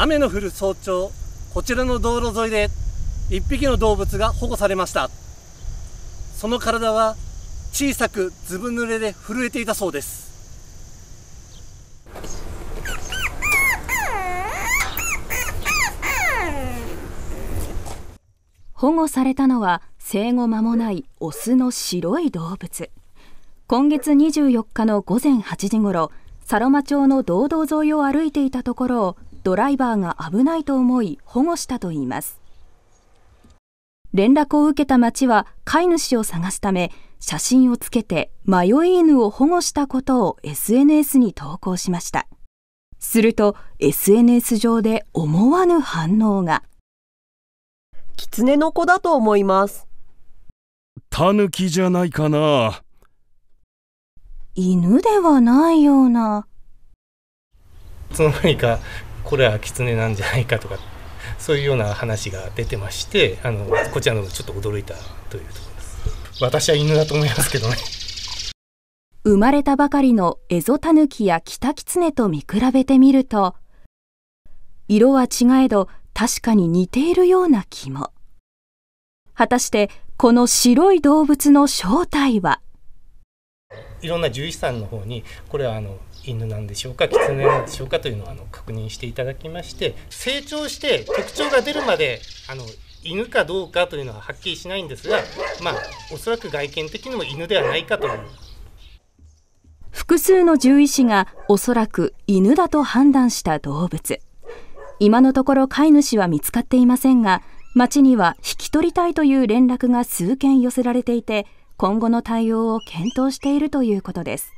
雨の降る早朝こちらの道路沿いで1匹の動物が保護されましたその体は小さくずぶ濡れで震えていたそうです保護されたのは生後間もないオスの白い動物今月24日の午前8時ごろサロマ町の道道沿いを歩いていたところをドライバーが危ないと思い保護したといいます連絡を受けた町は飼い主を探すため写真をつけて迷い犬を保護したことを SNS に投稿しましたすると SNS 上で思わぬ反応が狐の子だと思いますタヌキじゃないかな犬ではないような その何かこれは狐なんじゃないかとかそういうような話が出てましてあのこちらのちょっと驚いたというところです私は犬だと思いますけどね生まれたばかりのエゾタヌキやキタキツネと見比べてみると色は違えど確かに似ているような気も果たしてこの白い動物の正体はいろんな獣医師さんの方にこれはあの犬なんでしょうか狐なんでしょうかというのをあの確認していただきまして成長して特徴が出るまであの犬かどうかというのははっきりしないんですが、まあ、おそらく外見的にも犬ではないかという複数の獣医師がおそらく犬だと判断した動物今のところ飼い主は見つかっていませんが町には引き取りたいという連絡が数件寄せられていて今後の対応を検討しているということです。